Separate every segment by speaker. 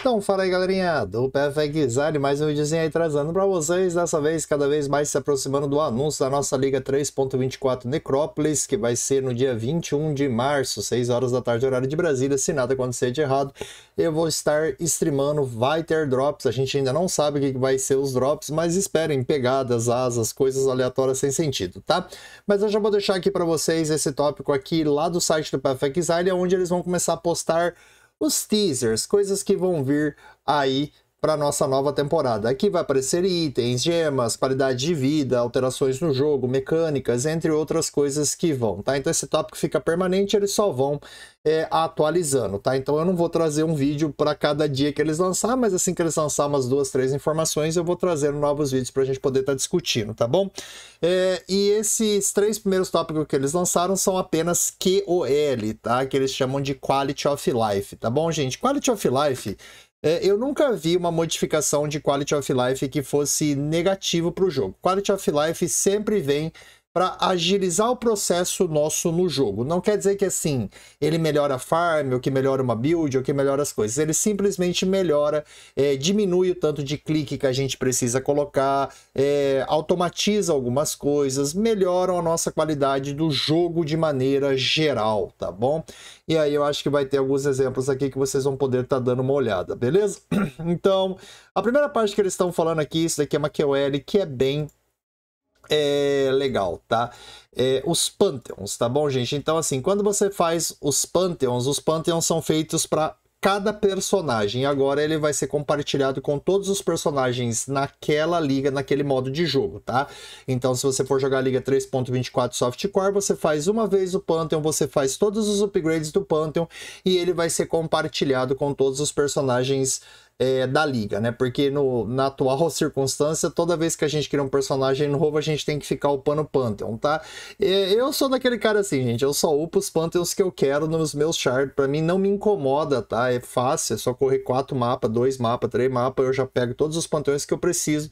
Speaker 1: Então fala aí galerinha do Perfect Design, mais um videozinho aí trazendo para vocês, dessa vez cada vez mais se aproximando do anúncio da nossa Liga 3.24 Necrópolis, que vai ser no dia 21 de março, 6 horas da tarde, horário de Brasília, se nada acontecer de errado, eu vou estar streamando, vai ter drops, a gente ainda não sabe o que vai ser os drops, mas esperem pegadas, asas, coisas aleatórias sem sentido, tá? Mas eu já vou deixar aqui para vocês esse tópico aqui lá do site do Perfect Design, onde eles vão começar a postar os teasers, coisas que vão vir aí para nossa nova temporada. Aqui vai aparecer itens, gemas, qualidade de vida, alterações no jogo, mecânicas, entre outras coisas que vão, tá? Então esse tópico fica permanente, eles só vão é, atualizando, tá? Então eu não vou trazer um vídeo para cada dia que eles lançar, mas assim que eles lançar umas duas, três informações, eu vou trazer novos vídeos para a gente poder estar tá discutindo, tá bom? É, e esses três primeiros tópicos que eles lançaram são apenas QOL, tá? Que eles chamam de Quality of Life, tá bom, gente? Quality of Life é, eu nunca vi uma modificação de Quality of Life que fosse negativo para o jogo. Quality of Life sempre vem para agilizar o processo nosso no jogo. Não quer dizer que assim ele melhora a farm, ou que melhora uma build, ou que melhora as coisas. Ele simplesmente melhora, é, diminui o tanto de clique que a gente precisa colocar, é, automatiza algumas coisas, melhoram a nossa qualidade do jogo de maneira geral, tá bom? E aí eu acho que vai ter alguns exemplos aqui que vocês vão poder estar tá dando uma olhada, beleza? Então, a primeira parte que eles estão falando aqui, isso daqui é uma QL que é bem é legal, tá? É, os pantheons, tá bom, gente? Então, assim, quando você faz os pantheons, os pantheons são feitos para cada personagem. Agora ele vai ser compartilhado com todos os personagens naquela liga, naquele modo de jogo, tá? Então, se você for jogar a liga 3.24 Softcore, você faz uma vez o Pantheon, você faz todos os upgrades do Pantheon e ele vai ser compartilhado com todos os personagens é, da liga, né? Porque no, na atual circunstância, toda vez que a gente cria um personagem novo, a gente tem que ficar upando o Pantheon, tá? E, eu sou daquele cara assim, gente, eu só upo os Pantheons que eu quero nos meus shards, pra mim não me incomoda, tá? É fácil, é só correr quatro mapas, dois mapas, três mapas, eu já pego todos os Pantheons que eu preciso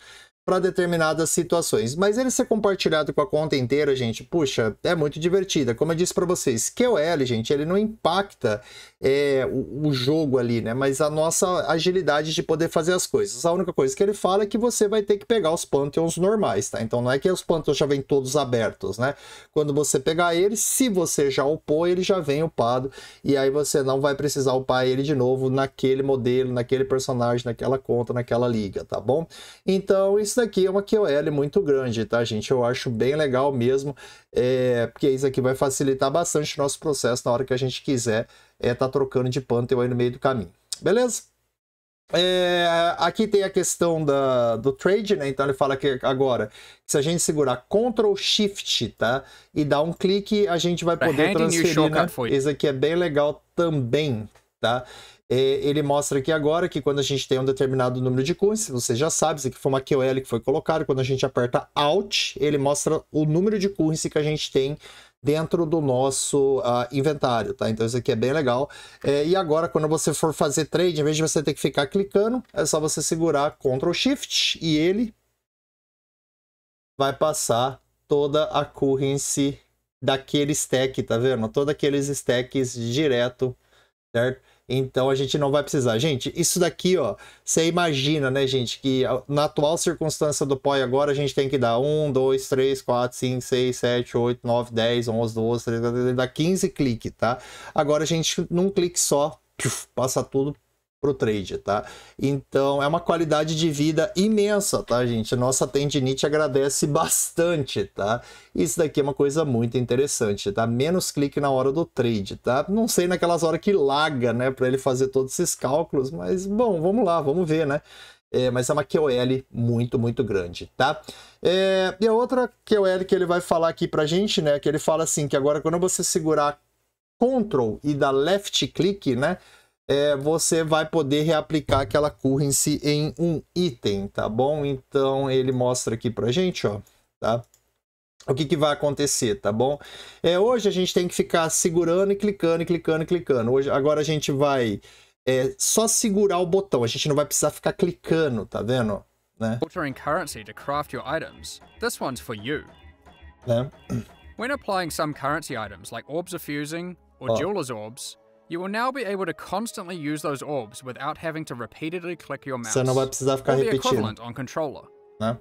Speaker 1: para determinadas situações. Mas ele ser compartilhado com a conta inteira, gente, puxa, é muito divertida. Como eu disse para vocês, QL, gente, ele não impacta é, o, o, jogo ali, né? Mas a nossa agilidade de poder fazer as coisas. A única coisa que ele fala é que você vai ter que pegar os Pantheons normais, tá? Então não é que os Pantheons já vêm todos abertos, né? Quando você pegar ele, se você já upou, ele já vem upado. E aí você não vai precisar upar ele de novo naquele modelo, naquele personagem, naquela conta, naquela liga, tá bom? Então isso isso daqui é uma QL muito grande, tá, gente? Eu acho bem legal mesmo, é, porque isso aqui vai facilitar bastante o nosso processo na hora que a gente quiser é, tá trocando de Pantheon aí no meio do caminho. Beleza? É, aqui tem a questão da, do trade, né? Então ele fala que agora, se a gente segurar Ctrl Shift, tá? E dar um clique, a gente vai poder transferir, né? Isso aqui é bem legal também, tá? É, ele mostra aqui agora que quando a gente tem um determinado número de currency, você já sabe, isso aqui foi uma QL que foi colocada, quando a gente aperta Alt, ele mostra o número de currency que a gente tem dentro do nosso uh, inventário, tá? Então isso aqui é bem legal. É, e agora, quando você for fazer trade, em vez de você ter que ficar clicando, é só você segurar Ctrl Shift e ele vai passar toda a currency daquele stack, tá vendo? Todos aqueles stacks direto, certo? Então a gente não vai precisar. Gente, isso daqui, ó, você imagina, né, gente, que na atual circunstância do POI agora a gente tem que dar 1, 2, 3, 4, 5, 6, 7, 8, 9, 10, 11, 12, 13, 14, dá 15 cliques, tá? Agora a gente, num clique só, passa tudo pro trade, tá? Então é uma qualidade de vida imensa, tá, gente? Nossa tendinite agradece bastante, tá? Isso daqui é uma coisa muito interessante, tá? Menos clique na hora do trade, tá? Não sei naquelas horas que laga, né, para ele fazer todos esses cálculos, mas bom, vamos lá, vamos ver, né? É, mas é uma QOL muito, muito grande, tá? É, e a outra QOL que ele vai falar aqui para gente, né? Que ele fala assim, que agora quando você segurar Ctrl e dar left click, né? é, você vai poder reaplicar aquela currency em um item, tá bom? Então ele mostra aqui pra gente, ó, tá? O que, que vai acontecer, tá bom? É, hoje a gente tem que ficar segurando e clicando e clicando e clicando. Hoje, agora a gente vai é, só segurar o botão, a gente não vai precisar ficar clicando, tá vendo? Né?
Speaker 2: Altering currency to craft your items. This one's for you. Né? When applying some currency items like orbs of fusing or jeweler's orbs, You will now be able to constantly use those orbs without having to repeatedly click your mouse. Você não vai precisar ficar repetindo. on controller. Né?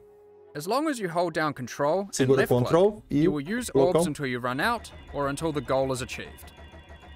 Speaker 2: As long as you hold down control Segura and control click, e you will use orbs until you run out or until the goal is achieved.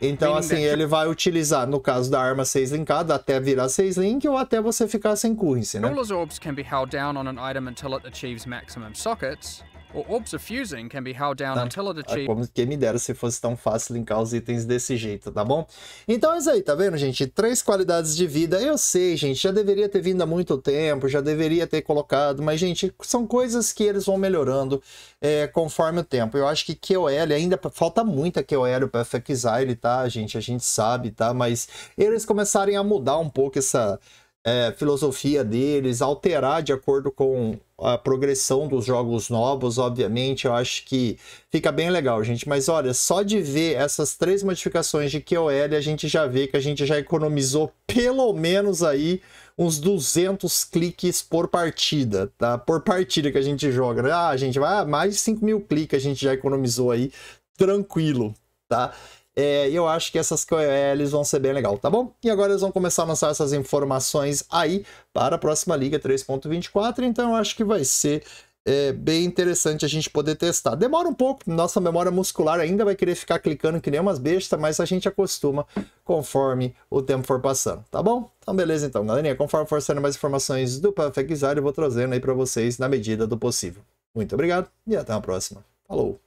Speaker 1: Então, assim, ele vai utilizar, no caso da arma 6 linkada, até virar 6 link ou até você ficar sem currency, né? Controller's
Speaker 2: orbs can be held down on an item until it achieves maximum sockets, or orbs of fusing can be held down tá. until it achieves... Como
Speaker 1: que me dera se fosse tão fácil linkar os itens desse jeito, tá bom? Então é isso aí, tá vendo, gente? Três qualidades de vida. Eu sei, gente, já deveria ter vindo há muito tempo, já deveria ter colocado, mas, gente, são coisas que eles vão melhorando é, conforme o tempo. Eu acho que QOL ainda... Falta muita QOL para FX tá, gente? A gente sabe, tá? Mas eles começarem a mudar um pouco essa... É, filosofia deles, alterar de acordo com a progressão dos jogos novos, obviamente, eu acho que fica bem legal, gente. Mas olha, só de ver essas três modificações de QOL, a gente já vê que a gente já economizou pelo menos aí uns 200 cliques por partida, tá? Por partida que a gente joga. Né? Ah, gente, vai ah, mais de 5 mil cliques a gente já economizou aí, tranquilo, tá? É, eu acho que essas QLs vão ser bem legal, tá bom? E agora eles vão começar a lançar essas informações aí para a próxima liga 3.24, então eu acho que vai ser é bem interessante a gente poder testar. Demora um pouco, nossa memória muscular ainda vai querer ficar clicando que nem umas bestas, mas a gente acostuma conforme o tempo for passando, tá bom? Então beleza então, galerinha, conforme for saindo mais informações do Perfect Design, eu vou trazendo aí para vocês na medida do possível. Muito obrigado e até a próxima. Falou!